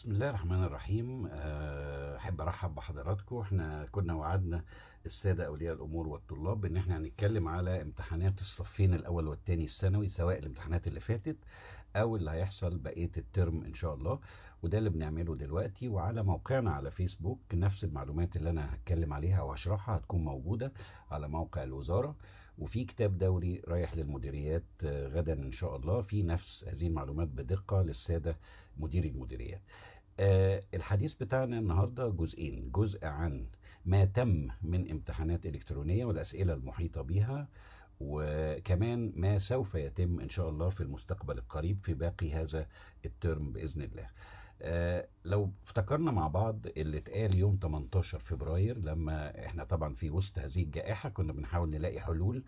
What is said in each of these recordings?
بسم الله الرحمن الرحيم آه، احب ارحب بحضراتكم احنا كنا وعدنا الساده اولياء الامور والطلاب ان احنا هنتكلم على امتحانات الصفين الاول والثاني الثانوي سواء الامتحانات اللي فاتت او اللي هيحصل بقيه الترم ان شاء الله وده اللي بنعمله دلوقتي وعلى موقعنا على فيسبوك نفس المعلومات اللي انا هتكلم عليها وهشرحها هتكون موجوده على موقع الوزاره وفي كتاب دوري رايح للمديريات آه، غدا ان شاء الله في نفس هذه المعلومات بدقه للساده مديري المديريات آه، الحديث بتاعنا النهارده جزئين جزء عن ما تم من امتحانات الكترونيه والاسئله المحيطه بها وكمان ما سوف يتم ان شاء الله في المستقبل القريب في باقي هذا الترم باذن الله آه لو افتكرنا مع بعض اللي اتقال يوم 18 فبراير لما احنا طبعا في وسط هذه الجائحه كنا بنحاول نلاقي حلول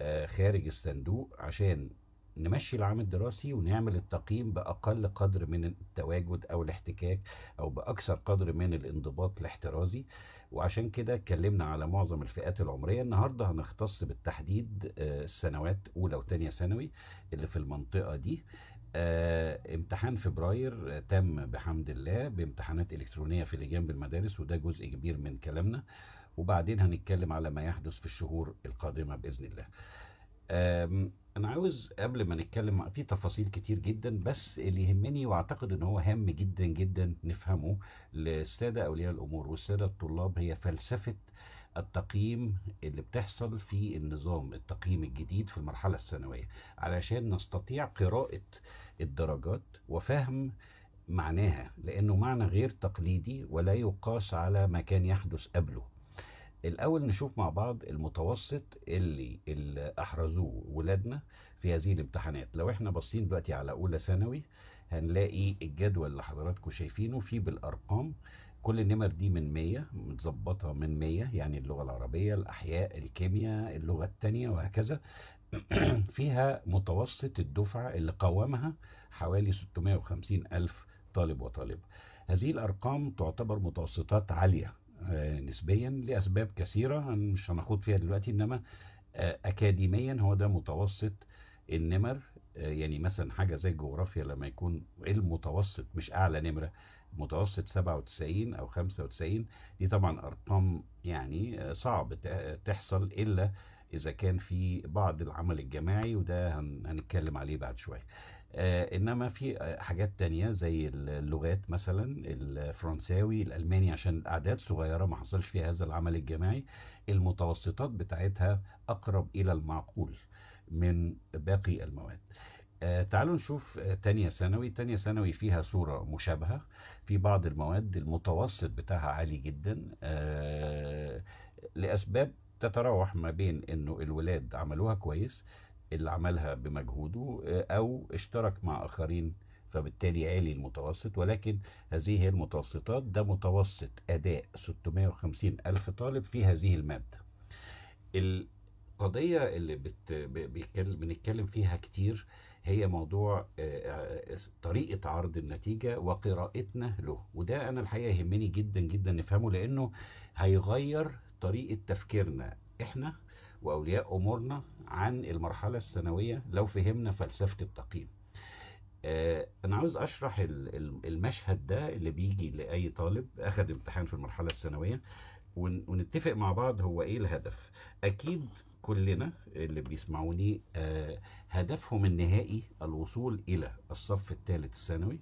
آه خارج الصندوق عشان نمشي العام الدراسي ونعمل التقييم باقل قدر من التواجد او الاحتكاك او باكثر قدر من الانضباط الاحترازي وعشان كده اتكلمنا على معظم الفئات العمريه النهارده هنختص بالتحديد آه، السنوات اولى وثانيه ثانوي اللي في المنطقه دي آه، امتحان فبراير تم بحمد الله بامتحانات الكترونيه في لجان بالمدارس وده جزء كبير من كلامنا وبعدين هنتكلم على ما يحدث في الشهور القادمه باذن الله انا عاوز قبل ما نتكلم في تفاصيل كتير جدا بس اللي يهمني واعتقد ان هو هام جدا جدا نفهمه للساده اولياء الامور والساده الطلاب هي فلسفه التقييم اللي بتحصل في النظام التقييم الجديد في المرحلة الثانوية علشان نستطيع قراءة الدرجات وفهم معناها لأنه معنى غير تقليدي ولا يقاس على ما كان يحدث قبله الاول نشوف مع بعض المتوسط اللي, اللي احرزوه ولادنا في هذه الامتحانات لو احنا باصين دلوقتي على اولى ثانوي هنلاقي الجدول اللي حضراتكم شايفينه فيه بالارقام كل النمر دي من 100 متظبطه من 100 يعني اللغه العربيه الاحياء الكيمياء اللغه الثانيه وهكذا فيها متوسط الدفعه اللي قوامها حوالي 650 الف طالب وطالبه هذه الارقام تعتبر متوسطات عاليه آه، نسبيا لاسباب كثيره مش هنخوض فيها دلوقتي انما آه، اكاديميا هو ده متوسط النمر آه، يعني مثلا حاجه زي الجغرافيا لما يكون المتوسط مش اعلى نمره متوسط 97 او 95 دي طبعا ارقام يعني آه، صعب آه، تحصل الا اذا كان في بعض العمل الجماعي وده هنتكلم عليه بعد شويه آه انما في آه، حاجات تانية زي اللغات مثلا الفرنساوي الالماني عشان الاعداد صغيره ما حصلش فيها هذا العمل الجماعي المتوسطات بتاعتها اقرب الى المعقول من باقي المواد آه تعالوا نشوف آه تانية ثانوي تانية ثانوي فيها صورة مشابهة في بعض المواد المتوسط بتاعها عالي جدا آه لأسباب تتراوح ما بين انه الولاد عملوها كويس اللي عملها بمجهوده آه، او اشترك مع اخرين فبالتالي عالي المتوسط ولكن هذه هي المتوسطات ده متوسط اداء 650 الف طالب في هذه الماده القضيه اللي بت... بنتكلم فيها كتير هي موضوع آه، آه، آه، طريقة عرض النتيجة وقراءتنا له وده أنا الحقيقة يهمني جدا جدا نفهمه لأنه هيغير طريقة تفكيرنا إحنا وأولياء أمورنا عن المرحلة الثانوية لو فهمنا فلسفة التقييم أنا عاوز أشرح المشهد ده اللي بيجي لأي طالب أخذ امتحان في المرحلة الثانوية ونتفق مع بعض هو إيه الهدف أكيد كلنا اللي بيسمعوني آه، هدفهم النهائي الوصول إلى الصف الثالث الثانوي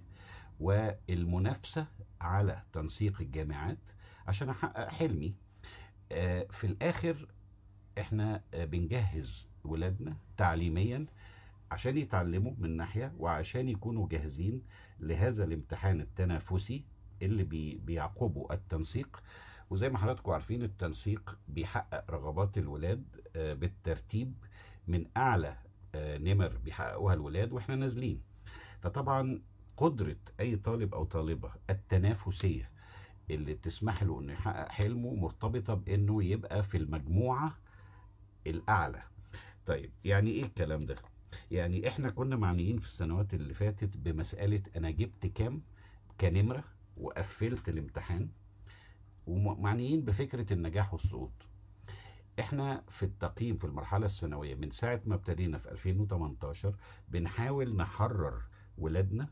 والمنافسة على تنسيق الجامعات عشان أحقق حلمي آه، في الآخر احنا آه، بنجهز ولادنا تعليميا عشان يتعلموا من ناحية وعشان يكونوا جاهزين لهذا الامتحان التنافسي اللي بيعقبه التنسيق وزي ما حضراتكم عارفين التنسيق بيحقق رغبات الولاد آه، بالترتيب من اعلى آه، نمر بيحققوها الولاد واحنا نازلين فطبعا قدره اي طالب او طالبه التنافسيه اللي تسمح له انه يحقق حلمه مرتبطه بانه يبقى في المجموعه الاعلى طيب يعني ايه الكلام ده يعني احنا كنا معنيين في السنوات اللي فاتت بمساله انا جبت كام كنمره وقفلت الامتحان ومعنيين بفكرة النجاح والسقوط احنا في التقييم في المرحلة الثانوية من ساعة ما ابتدينا في 2018 بنحاول نحرر ولادنا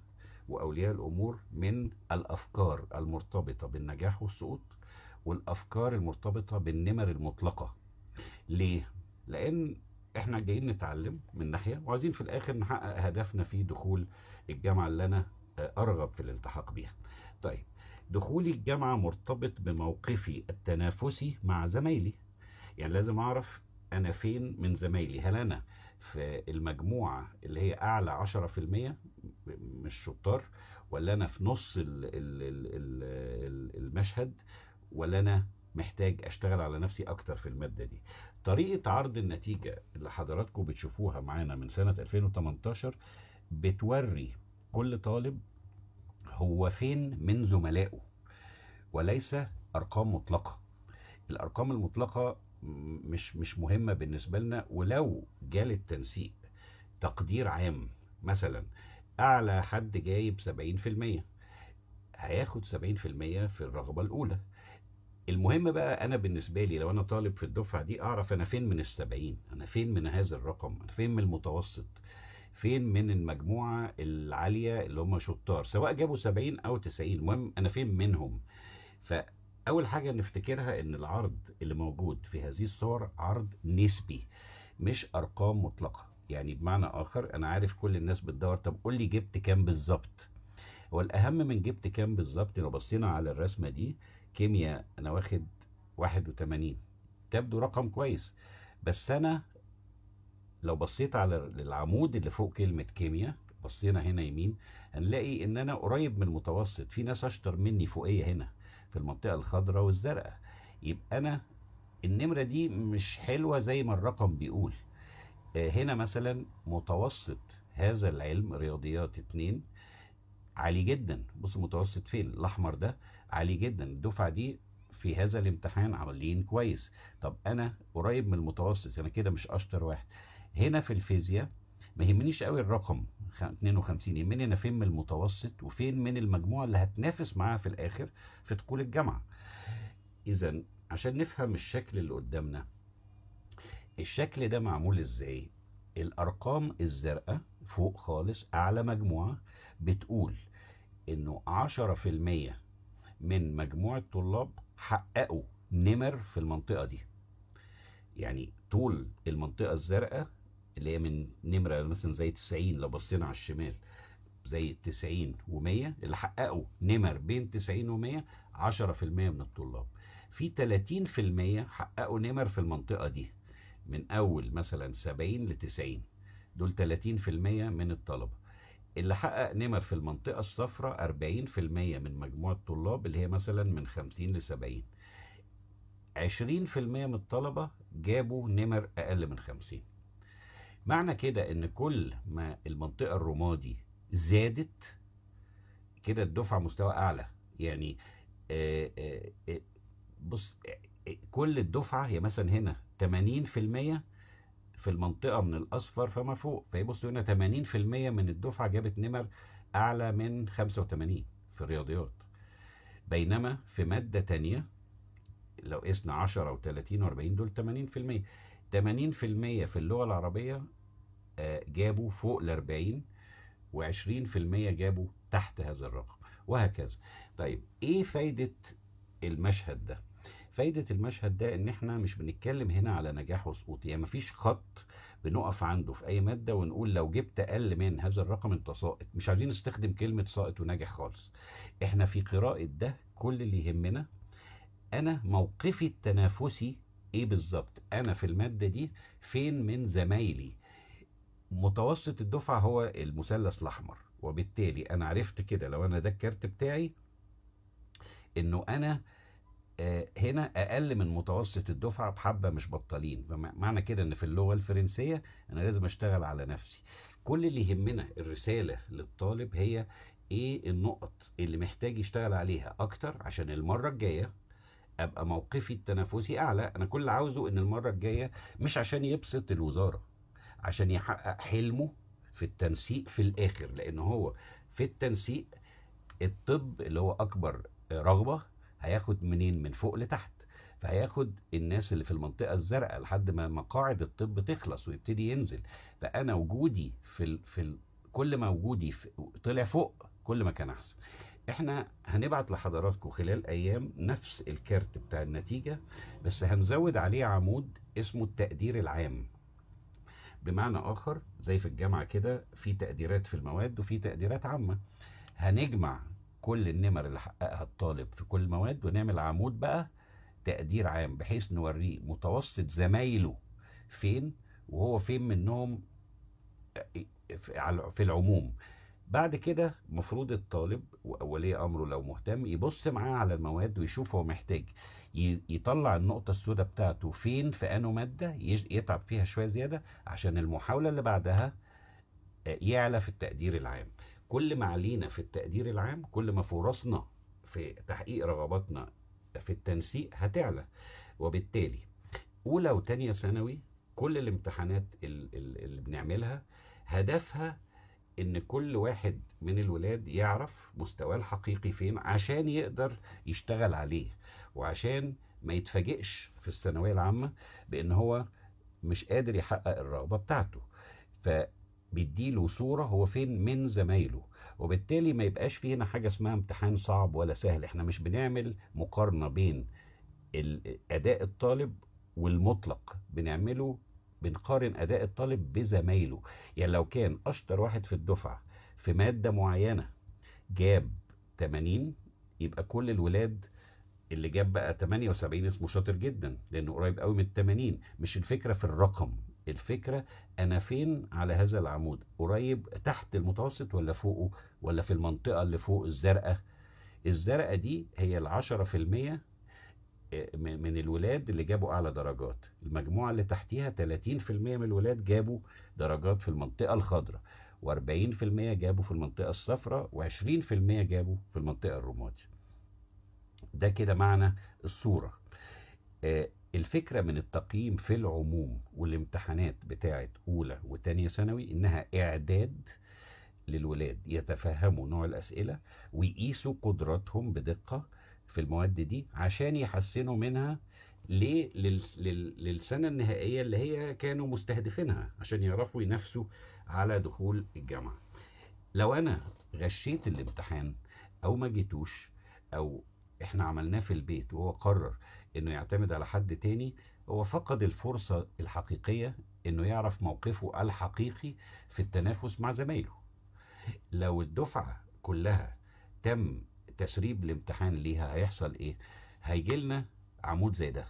وأولياء الأمور من الأفكار المرتبطة بالنجاح والسقوط والأفكار المرتبطة بالنمر المطلقة ليه؟ لأن احنا جايين نتعلم من ناحية وعايزين في الآخر نحقق هدفنا في دخول الجامعة اللي أنا آه، أرغب في الالتحاق بيها طيب دخولي الجامعة مرتبط بموقفي التنافسي مع زمايلي يعني لازم أعرف أنا فين من زمايلي هل أنا في المجموعة اللي هي أعلى عشرة في المية مش شطار ولا أنا في نص الـ الـ الـ المشهد ولا أنا محتاج اشتغل على نفسي اكتر في المادة دي طريقة عرض النتيجة اللي حضراتكم بتشوفوها معانا من سنة 2018 بتوري كل طالب هو فين من زملائه وليس ارقام مطلقه الارقام المطلقه مش مش مهمه بالنسبه لنا ولو جال التنسيق تقدير عام مثلا اعلى حد جايب 70% هياخد 70% في الرغبه الاولى المهم بقى انا بالنسبه لي لو انا طالب في الدفعه دي اعرف انا فين من ال 70 انا فين من هذا الرقم انا فين من المتوسط فين من المجموعه العاليه اللي هم شطار سواء جابوا 70 او 90 المهم انا فين منهم فاول حاجه نفتكرها ان العرض اللي موجود في هذه الصور عرض نسبي مش ارقام مطلقه يعني بمعنى اخر انا عارف كل الناس بتدور طب قول لي جبت كام بالظبط هو الاهم من جبت كام بالظبط لو بصينا على الرسمه دي كيمياء انا واخد 81 تبدو رقم كويس بس انا لو بصيت على العمود اللي فوق كلمة كيمياء بصينا هنا يمين هنلاقي ان انا قريب من المتوسط في ناس اشطر مني فوقيه هنا في المنطقة الخضراء والزرقاء يبقى انا النمرة دي مش حلوة زي ما الرقم بيقول آه، هنا مثلا متوسط هذا العلم رياضيات اتنين عالي جدا بص متوسط فين الاحمر ده عالي جدا الدفعه دي في هذا الامتحان عاملين كويس طب انا قريب من المتوسط انا كده مش اشطر واحد هنا في الفيزياء ما يهمنيش قوي الرقم 52 يهمني انا فين من المتوسط وفين من المجموعه اللي هتنافس معاها في الاخر في دخول الجامعه اذا عشان نفهم الشكل اللي قدامنا الشكل ده معمول ازاي الارقام الزرقاء فوق خالص اعلى مجموعه بتقول انه 10% من مجموع الطلاب حققوا نمر في المنطقه دي يعني طول المنطقه الزرقاء اللي هي من نمره مثلا زي 90 لو بصينا على الشمال زي 90 و100 اللي حققوا نمر بين 90 و100 10% من الطلاب في 30% حققوا نمر في المنطقه دي من اول مثلا 70 ل 90 دول 30% من الطلبه اللي حقق نمر في المنطقة الصفراء 40% من مجموع الطلاب اللي هي مثلا من 50 ل 70 20% من الطلبة جابوا نمر أقل من 50 معنى كده ان كل ما المنطقه الرمادي زادت كده الدفعه مستوى اعلى يعني آه، آه، آه، بص كل الدفعه هي مثلا هنا 80% في المنطقه من الاصفر فما فوق فيبصوا هنا 80% من الدفعه جابت نمر اعلى من 85 في الرياضيات بينما في ماده تانية لو قسنا 10 و30 و40 دول 80% 80% في اللغة العربية آه، جابوا فوق ال 40 و20% جابوا تحت هذا الرقم وهكذا طيب ايه فايدة المشهد ده فايدة المشهد ده ان احنا مش بنتكلم هنا على نجاح وسقوط يعني مفيش خط بنقف عنده في اي مادة ونقول لو جبت اقل من هذا الرقم انت ساقط مش عايزين نستخدم كلمة ساقط وناجح خالص احنا في قراءة ده كل اللي يهمنا انا موقفي التنافسي ايه بالظبط انا في الماده دي فين من زمايلي متوسط الدفعه هو المثلث الاحمر وبالتالي انا عرفت كده لو انا ده الكارت بتاعي انه انا آه، هنا اقل من متوسط الدفعه بحبه مش بطالين معنى كده ان في اللغه الفرنسيه انا لازم اشتغل على نفسي كل اللي يهمنا الرساله للطالب هي ايه النقط اللي محتاج يشتغل عليها اكتر عشان المره الجايه ابقى موقفي التنافسي اعلى انا كل اللي عاوزه ان المره الجايه مش عشان يبسط الوزاره عشان يحقق حلمه في التنسيق في الاخر لان هو في التنسيق الطب اللي هو اكبر رغبه هياخد منين من فوق لتحت فهياخد الناس اللي في المنطقه الزرقاء لحد ما مقاعد الطب تخلص ويبتدي ينزل فانا وجودي في ال... في ال... كل ما وجودي في... طلع فوق كل ما كان احسن احنا هنبعت لحضراتكم خلال ايام نفس الكارت بتاع النتيجة بس هنزود عليه عمود اسمه التقدير العام بمعنى اخر زي في الجامعة كده في تقديرات في المواد وفي تقديرات عامة هنجمع كل النمر اللي حققها الطالب في كل مواد ونعمل عمود بقى تقدير عام بحيث نوريه متوسط زمايله فين وهو فين منهم في العموم بعد كده مفروض الطالب وأولي أمره لو مهتم يبص معاه على المواد ويشوف هو محتاج يطلع النقطة السوداء بتاعته فين في أنه مادة يتعب فيها شوية زيادة عشان المحاولة اللي بعدها آه، يعلى في التقدير العام كل ما علينا في التقدير العام كل ما فرصنا في تحقيق رغباتنا في التنسيق هتعلى وبالتالي أولى وتانية ثانوي كل الامتحانات اللي بنعملها هدفها ان كل واحد من الولاد يعرف مستواه الحقيقي فين عشان يقدر يشتغل عليه وعشان ما يتفاجئش في الثانويه العامه بان هو مش قادر يحقق الرغبه بتاعته فبيديله صوره هو فين من زمايله وبالتالي ما يبقاش في هنا حاجه اسمها امتحان صعب ولا سهل احنا مش بنعمل مقارنه بين اداء الطالب والمطلق بنعمله بنقارن اداء الطالب بزمايله يعني لو كان اشطر واحد في الدفعه في ماده معينه جاب 80 يبقى كل الولاد اللي جاب بقى 78 اسمه شاطر جدا لانه قريب قوي من 80 مش الفكره في الرقم الفكره انا فين على هذا العمود قريب تحت المتوسط ولا فوقه ولا في المنطقه اللي فوق الزرقاء الزرقاء دي هي ال 10% من الولاد اللي جابوا اعلى درجات المجموعه اللي تحتيها 30% من الولاد جابوا درجات في المنطقه الخضراء و40% جابوا في المنطقه الصفراء و20% جابوا في المنطقه الرمادي ده كده معنى الصوره آه، الفكره من التقييم في العموم والامتحانات بتاعه اولى وثانيه ثانوي انها اعداد للولاد يتفهموا نوع الاسئله ويقيسوا قدراتهم بدقه في المواد دي عشان يحسنوا منها ليه للسنه النهائيه اللي هي كانوا مستهدفينها عشان يعرفوا ينافسوا على دخول الجامعه لو انا غشيت الامتحان او ما جيتوش او احنا عملناه في البيت وهو قرر انه يعتمد على حد تاني هو فقد الفرصه الحقيقيه انه يعرف موقفه الحقيقي في التنافس مع زمايله لو الدفعه كلها تم تسريب الامتحان ليها هيحصل ايه هيجي لنا عمود زي ده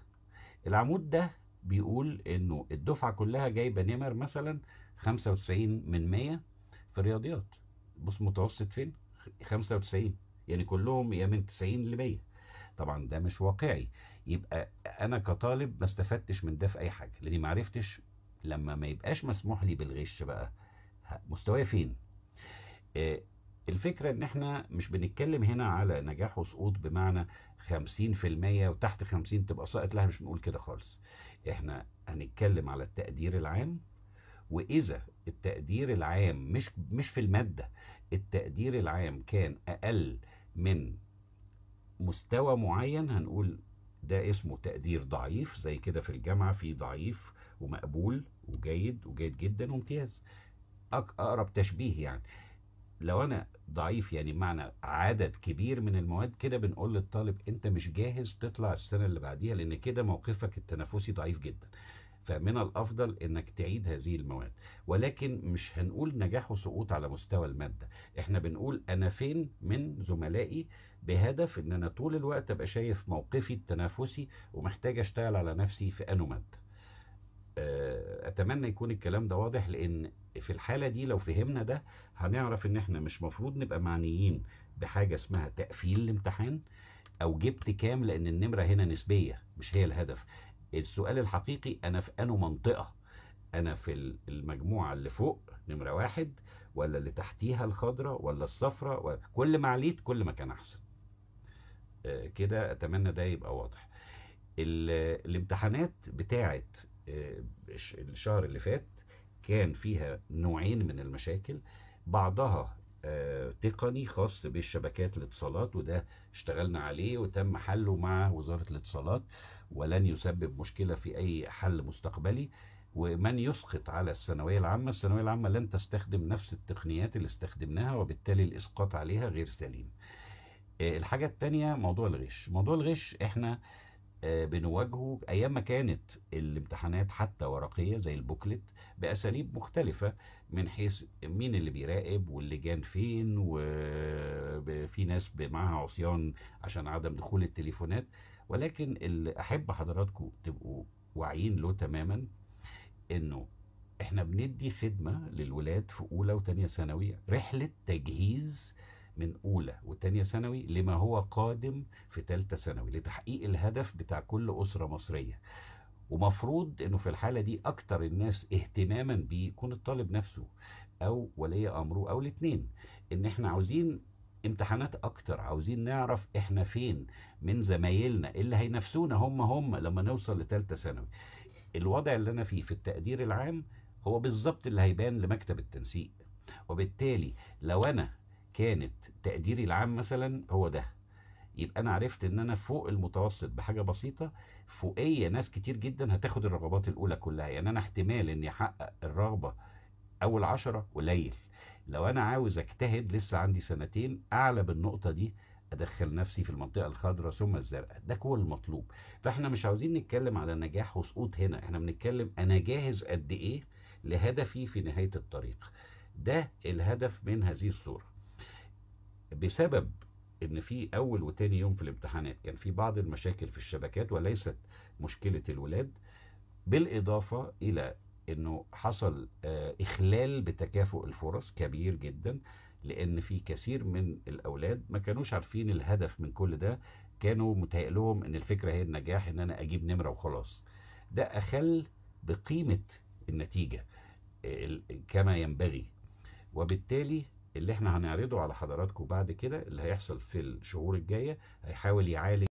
العمود ده بيقول انه الدفعه كلها جايبه نمر مثلا 95 من 100 في الرياضيات بص متوسط فين 95 يعني كلهم يا من 90 ل 100 طبعا ده مش واقعي يبقى انا كطالب ما استفدتش من ده في اي حاجه لاني ما عرفتش لما ما يبقاش مسموح لي بالغش بقى مستواي فين آه، الفكرة ان احنا مش بنتكلم هنا على نجاح وسقوط بمعنى 50% وتحت 50 تبقى ساقط لا مش بنقول كده خالص احنا هنتكلم على التقدير العام واذا التقدير العام مش مش في المادة التقدير العام كان اقل من مستوى معين هنقول ده اسمه تقدير ضعيف زي كده في الجامعة في ضعيف ومقبول وجيد وجيد جدا وامتياز اقرب تشبيه يعني لو انا ضعيف يعني بمعنى عدد كبير من المواد كده بنقول للطالب انت مش جاهز تطلع السنه اللي بعديها لان كده موقفك التنافسي ضعيف جدا فمن الافضل انك تعيد هذه المواد ولكن مش هنقول نجاح وسقوط على مستوى الماده احنا بنقول انا فين من زملائي بهدف ان انا طول الوقت ابقى شايف موقفي التنافسي ومحتاج اشتغل على نفسي في انه ماده آه، اتمنى يكون الكلام ده واضح لان في الحاله دي لو فهمنا ده هنعرف ان احنا مش مفروض نبقى معنيين بحاجه اسمها تقفيل الامتحان او جبت كام لان النمره هنا نسبيه مش هي الهدف السؤال الحقيقي انا في انه منطقه انا في المجموعه اللي فوق نمره واحد ولا اللي تحتيها الخضراء ولا الصفراء كل ما عليت كل ما كان احسن آه، كده اتمنى ده يبقى واضح الامتحانات بتاعت آه، الشهر اللي فات كان فيها نوعين من المشاكل بعضها آه، تقني خاص بالشبكات الاتصالات وده اشتغلنا عليه وتم حله مع وزارة الاتصالات ولن يسبب مشكلة في أي حل مستقبلي ومن يسقط على الثانوية العامة الثانوية العامة لن تستخدم نفس التقنيات اللي استخدمناها وبالتالي الإسقاط عليها غير سليم آه، الحاجة الثانيه موضوع الغش موضوع الغش احنا آه، بنواجهه ايام ما كانت الامتحانات حتى ورقيه زي البوكلت باساليب مختلفه من حيث مين اللي بيراقب واللجان فين وفي ناس معاها عصيان عشان عدم دخول التليفونات ولكن اللي احب حضراتكم تبقوا واعيين له تماما انه احنا بندي خدمه للولاد في اولى وثانيه ثانوي رحله تجهيز آه من اولى وتانية ثانوي لما هو قادم في ثالثه ثانوي لتحقيق الهدف بتاع كل اسره مصريه ومفروض انه في الحاله دي اكتر الناس اهتماما بيكون الطالب نفسه او ولي امره او الاثنين ان احنا عاوزين امتحانات اكتر عاوزين نعرف احنا فين من زمايلنا اللي هينافسونا هم هم لما نوصل لثالثه ثانوي الوضع اللي انا فيه في التقدير العام هو بالظبط اللي هيبان لمكتب التنسيق وبالتالي لو انا كانت تقديري العام مثلا هو ده يبقى انا عرفت ان انا فوق المتوسط بحاجه بسيطه فوقيه ناس كتير جدا هتاخد الرغبات الاولى كلها يعني انا احتمال اني احقق الرغبه اول عشرة قليل لو انا عاوز اجتهد لسه عندي سنتين اعلى بالنقطه دي ادخل نفسي في المنطقه الخضراء ثم الزرقاء ده هو المطلوب فاحنا مش عاوزين نتكلم على نجاح وسقوط هنا احنا بنتكلم انا جاهز قد ايه لهدفي في نهايه الطريق ده الهدف من هذه الصوره بسبب ان في اول وتاني يوم في الامتحانات كان في بعض المشاكل في الشبكات وليست مشكله الولاد بالاضافه الى انه حصل آه، اخلال بتكافؤ الفرص كبير جدا لان في كثير من الاولاد ما كانوش عارفين الهدف من كل ده كانوا متهيألهم ان الفكره هي النجاح ان انا اجيب نمره وخلاص ده اخل بقيمه النتيجه آه، كما ينبغي وبالتالي اللي احنا هنعرضه على حضراتكم بعد كده اللي هيحصل في الشهور الجايه هيحاول يعالج